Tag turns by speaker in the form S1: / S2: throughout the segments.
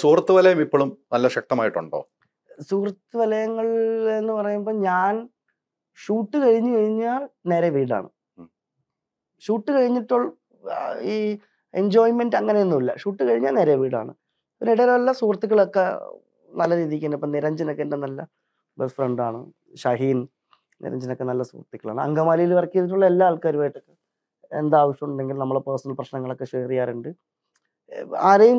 S1: സുഹൃത്ത് വലയം ഇപ്പോഴും നല്ല ശക്തമായിട്ടുണ്ടോ
S2: സുഹൃത്ത് വലയങ്ങൾ എന്ന് പറയുമ്പോൾ ഞാൻ ഷൂട്ട് കഴിഞ്ഞു കഴിഞ്ഞാൽ നേരെ വീടാണ് ഷൂട്ട് കഴിഞ്ഞിട്ടോൾ ഈ എൻജോയ്മെന്റ് അങ്ങനെയൊന്നുമില്ല ഷൂട്ട് കഴിഞ്ഞാൽ നേരെ വീടാണ് ഇടയിലുള്ള സുഹൃത്തുക്കളൊക്കെ നല്ല രീതിക്ക് തന്നെ ഇപ്പം നിരഞ്ജനൊക്കെ എൻ്റെ നല്ല ബെസ്റ്റ് ഫ്രണ്ടാണ് ഷഹീൻ നിരഞ്ജനൊക്കെ നല്ല സുഹൃത്തുക്കളാണ് അങ്കമാലിയിൽ വർക്ക് ചെയ്തിട്ടുള്ള എല്ലാ ആൾക്കാരുമായിട്ടൊക്കെ ഉണ്ടെങ്കിൽ നമ്മളെ പേഴ്സണൽ പ്രശ്നങ്ങളൊക്കെ ഷെയർ ചെയ്യാറുണ്ട് ആരെയും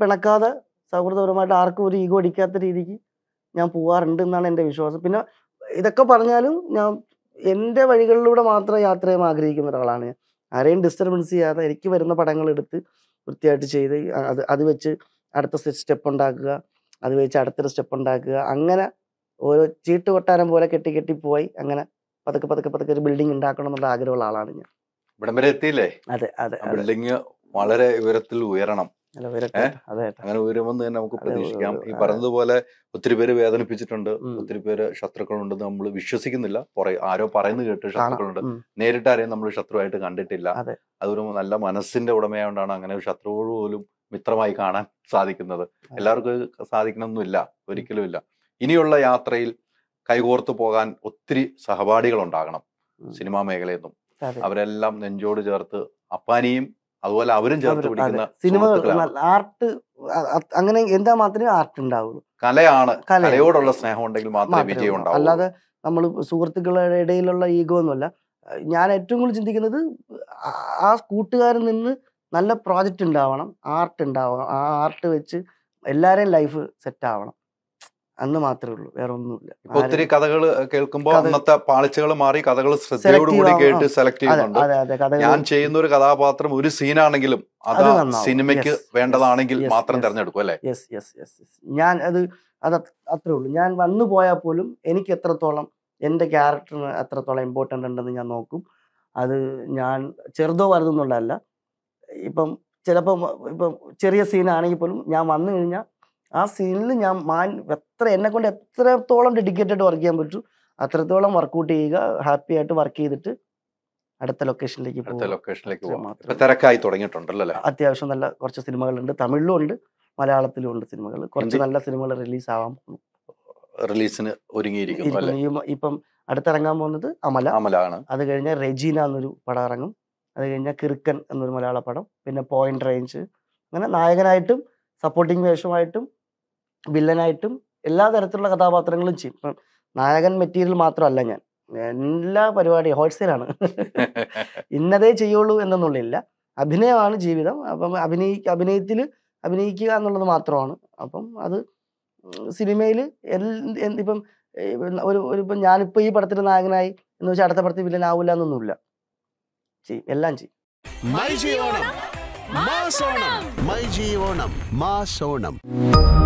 S2: പിണക്കാതെ സൗഹൃദപരമായിട്ട് ആർക്കും ഒരു ഈഗോ അടിക്കാത്ത രീതിക്ക് ഞാൻ പോവാറുണ്ട് എന്നാണ് എൻ്റെ വിശ്വാസം പിന്നെ ഇതൊക്കെ പറഞ്ഞാലും ഞാൻ എൻ്റെ വഴികളിലൂടെ മാത്രം യാത്ര ചെയ്യാൻ ആഗ്രഹിക്കുന്ന ഒരാളാണ് ഞാൻ ആരെയും ഡിസ്റ്റർബൻസ് ചെയ്യാതെ എനിക്ക് വരുന്ന പടങ്ങൾ എടുത്ത് വൃത്തിയായിട്ട് ചെയ്ത് അത് അത് വെച്ച് അടുത്ത സ്റ്റെപ്പ് ഉണ്ടാക്കുക അത് വെച്ച് അടുത്തൊരു സ്റ്റെപ്പ് ഉണ്ടാക്കുക അങ്ങനെ ഓരോ ചീട്ട് കൊട്ടാരം പോലെ കെട്ടി കെട്ടി പോയി അങ്ങനെ പതുക്കെ പതുക്കെ പതുക്കെ ഒരു ബിൽഡിംഗ് ഉണ്ടാക്കണം എന്നുള്ള ആഗ്രഹമുള്ള ആളാണ് ഞാൻ
S1: ഇവിടം വരെ എത്തിയില്ലേ
S2: അതെ അതെ ബിൽഡിംഗ്
S1: വളരെ ഉയരത്തിൽ ഉയരണം അങ്ങനെ ഉയരുമെന്ന് തന്നെ നമുക്ക് പ്രതീക്ഷിക്കാം ഈ പറഞ്ഞതുപോലെ ഒത്തിരി പേര് വേദനിപ്പിച്ചിട്ടുണ്ട് ഒത്തിരി പേര് ശത്രുക്കളുണ്ടെന്ന് നമ്മൾ വിശ്വസിക്കുന്നില്ല ആരോ പറയുന്നു കേട്ട് ശത്രുക്കളുണ്ട് നേരിട്ട് ആരെയും നമ്മൾ ശത്രുവായിട്ട് കണ്ടിട്ടില്ല അതൊരു നല്ല മനസ്സിന്റെ ഉടമയായോണ്ടാണ് അങ്ങനെ ശത്രുവോട് പോലും മിത്രമായി കാണാൻ സാധിക്കുന്നത് എല്ലാവർക്കും സാധിക്കണമെന്നില്ല ഒരിക്കലുമില്ല ഇനിയുള്ള യാത്രയിൽ കൈകോർത്ത് പോകാൻ ഒത്തിരി സഹപാഠികൾ ഉണ്ടാകണം സിനിമാ മേഖലയിൽ നിന്നും അവരെല്ലാം നെഞ്ചോട് ചേർത്ത് അപ്പാനിയും അതുപോലെ അവരും ചേർത്ത് പിടിക്കുന്ന സിനിമകൾ
S2: ആർട്ട് അങ്ങനെ എന്താ മാത്രമേ ആർട്ട് ഉണ്ടാവുള്ളൂ
S1: കലയാണ് കലയോടുള്ള സ്നേഹം ഉണ്ടെങ്കിൽ മാത്രമേ വിജയം ഉണ്ടാവൂ
S2: അല്ലാതെ നമ്മൾ സുഹൃത്തുക്കളുടെ ഇടയിലുള്ള ഈഗോ ഒന്നുമല്ല ഞാൻ ഏറ്റവും കൂടുതൽ ചിന്തിക്കുന്നത് ആ കൂട്ടുകാരിൽ നിന്ന് നല്ല പ്രോജക്റ്റ് ഉണ്ടാവണം ആർട്ട് ഉണ്ടാവണം ആ ആർട്ട് വെച്ച് എല്ലാവരെയും ലൈഫ് സെറ്റ് ആവണം അന്ന് മാത്രമേ ഉള്ളൂ വേറെ ഒന്നുമില്ല ഒത്തിരി
S1: കഥകൾ കേൾക്കുമ്പോൾ അന്നത്തെ പാളിച്ചകൾ മാറി കഥകൾ ശ്രദ്ധയോടുകൂടി കേട്ട് സെലക്ട് ചെയ്യുന്നുണ്ട് ഞാൻ ചെയ്യുന്ന ഒരു കഥാപാത്രം ഒരു സീനാണെങ്കിലും അത് സിനിമയ്ക്ക് വേണ്ടതാണെങ്കിൽ മാത്രം തിരഞ്ഞെടുക്കും അല്ലെ യെസ്
S2: യെസ് യെസ് ഞാൻ അത് അത് അത്രേ ഉള്ളൂ ഞാൻ വന്നു പോയാൽ പോലും എനിക്ക് എത്രത്തോളം എൻ്റെ ക്യാരക്ടറിന് എത്രത്തോളം ഇമ്പോർട്ടൻ്റ് ഉണ്ടെന്ന് ഞാൻ നോക്കും അത് ഞാൻ ചെറുതോ വലുതെന്നുള്ളതല്ല ഇപ്പം ചിലപ്പം ഇപ്പം ചെറിയ സീനാണെങ്കിൽ പോലും ഞാൻ വന്നു കഴിഞ്ഞാൽ ആ സീനിൽ ഞാൻ മാൻ എത്ര എന്നെ കൊണ്ട് എത്രത്തോളം ഡെഡിക്കേറ്റഡ് വർക്ക് ചെയ്യാൻ പറ്റൂ അത്രത്തോളം വർക്ക്ഔട്ട് ചെയ്യുക ഹാപ്പി ആയിട്ട് വർക്ക് ചെയ്തിട്ട് അടുത്ത ലൊക്കേഷനിലേക്ക് അടുത്ത
S1: ലൊക്കേഷനിലേക്ക് തിരക്കായി തുടങ്ങിയിട്ടുണ്ടല്ലോ
S2: അത്യാവശ്യം നല്ല കുറച്ച് സിനിമകളുണ്ട് തമിഴിലും ഉണ്ട് മലയാളത്തിലും ഉണ്ട് സിനിമകൾ കുറച്ച് നല്ല സിനിമകൾ റിലീസ് ആവാൻ പോകുന്നു
S1: റിലീസിന് ഒരുങ്ങിയിരിക്കുന്നു
S2: ഇപ്പം അടുത്തിറങ്ങാൻ പോകുന്നത് അമല അമലാണ് അത് കഴിഞ്ഞ റെജീന എന്നൊരു പടം ഇറങ്ങും അത് കഴിഞ്ഞ കിറുക്കൻ എന്നൊരു മലയാള പടം പിന്നെ പോയിന്റ് റേഞ്ച് അങ്ങനെ നായകനായിട്ടും സപ്പോർട്ടിംഗ് വേഷമായിട്ടും വില്ലനായിട്ടും എല്ലാ തരത്തിലുള്ള കഥാപാത്രങ്ങളും ചെയ്യും ഇപ്പം നായകൻ മെറ്റീരിയൽ മാത്രമല്ല ഞാൻ എല്ലാ പരിപാടിയും ഹോൾസെയിലാണ് ഇന്നതേ ചെയ്യുള്ളൂ എന്നൊന്നുള്ളില്ല അഭിനയമാണ് ജീവിതം അപ്പം അഭിനയി അഭിനയത്തിൽ അഭിനയിക്കുക എന്നുള്ളത് മാത്രമാണ് അപ്പം അത് സിനിമയിൽ ഇപ്പം ഒരു ഒരു ഇപ്പം ഞാനിപ്പോൾ ഈ പടത്തിന് നായകനായി എന്ന് വെച്ചാൽ അടുത്ത പടത്തിൽ വില്ലനാവില്ല ആവില്ല എന്നൊന്നുമില്ല ചെയ്യും എല്ലാം ചെയ്യും
S1: മൈ ജി മാസോണം മൈ ജി മാസോണം